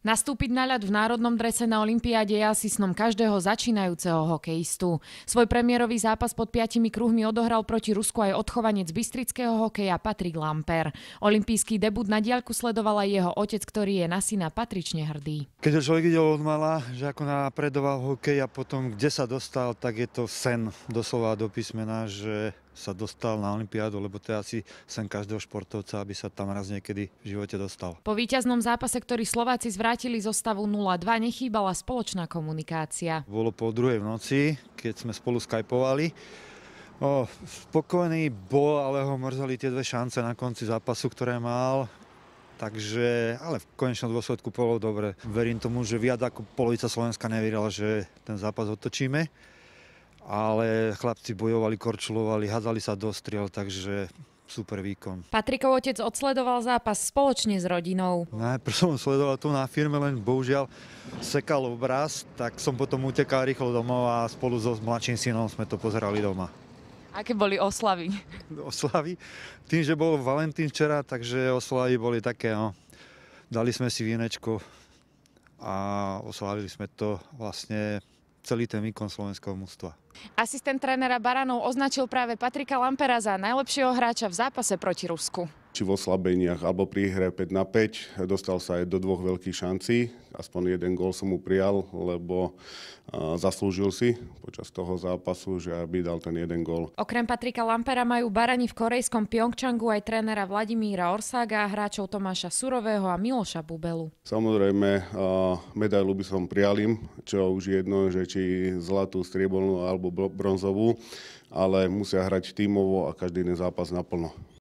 Nastúpiť na ľad v národnom drese na Olympiáde je asi snom každého začínajúceho hokejistu. Svoj premiérový zápas pod piatimi kruhmi odohral proti Rusku aj odchovanec bystrického hokeja Patrik Lamper. Olympijský debut na diaľku aj jeho otec, ktorý je na syna patrične hrdý. Keď ho človek videl od mala, že ako napredoval hokej a potom kde sa dostal, tak je to sen doslova do písmena, že sa dostal na Olympiádu, lebo to je asi sen každého športovca, aby sa tam raz niekedy v živote dostal. Po víťaznom zápase, ktorý Slováci zvrátili zo stavu 0-2, nechýbala spoločná komunikácia. Bolo po druhej v noci, keď sme spolu skypovali. spokojný bol, ale ho mrzeli tie dve šance na konci zápasu, ktoré mal. Takže, ale v konečnom dôsledku bolo dobre. Verím tomu, že viac ako polovica Slovenska neverila, že ten zápas otočíme ale chlapci bojovali, korčulovali, hádzali sa do striel, takže super výkon. Patrikov otec odsledoval zápas spoločne s rodinou. Najprv som sledoval tu na firme, len bohužiaľ sekal obraz, tak som potom utekal rýchlo domov a spolu so mladším synom sme to pozerali doma. Aké boli oslavy? Oslavy? Tým, že bol Valentín včera, takže oslavy boli také, no. Dali sme si vínečko a oslavili sme to vlastne celý ten výkon slovenského mústva. Asistent trénera Baranov označil práve Patrika Lampera za najlepšieho hráča v zápase proti Rusku či v oslabeniach, alebo pri hre 5 na 5. Dostal sa aj do dvoch veľkých šancí. Aspoň jeden gól som mu prijal, lebo zaslúžil si počas toho zápasu, že aby dal ten jeden gól. Okrem Patrika Lampera majú barani v korejskom Pyeongchangu aj trénera Vladimíra Orsága, hráčov Tomáša Surového a Miloša Bubelu. Samozrejme, medailu by som prijal im, čo už jedno, že či zlatú, striebornú alebo bronzovú, ale musia hrať tímovo a každý jeden zápas naplno.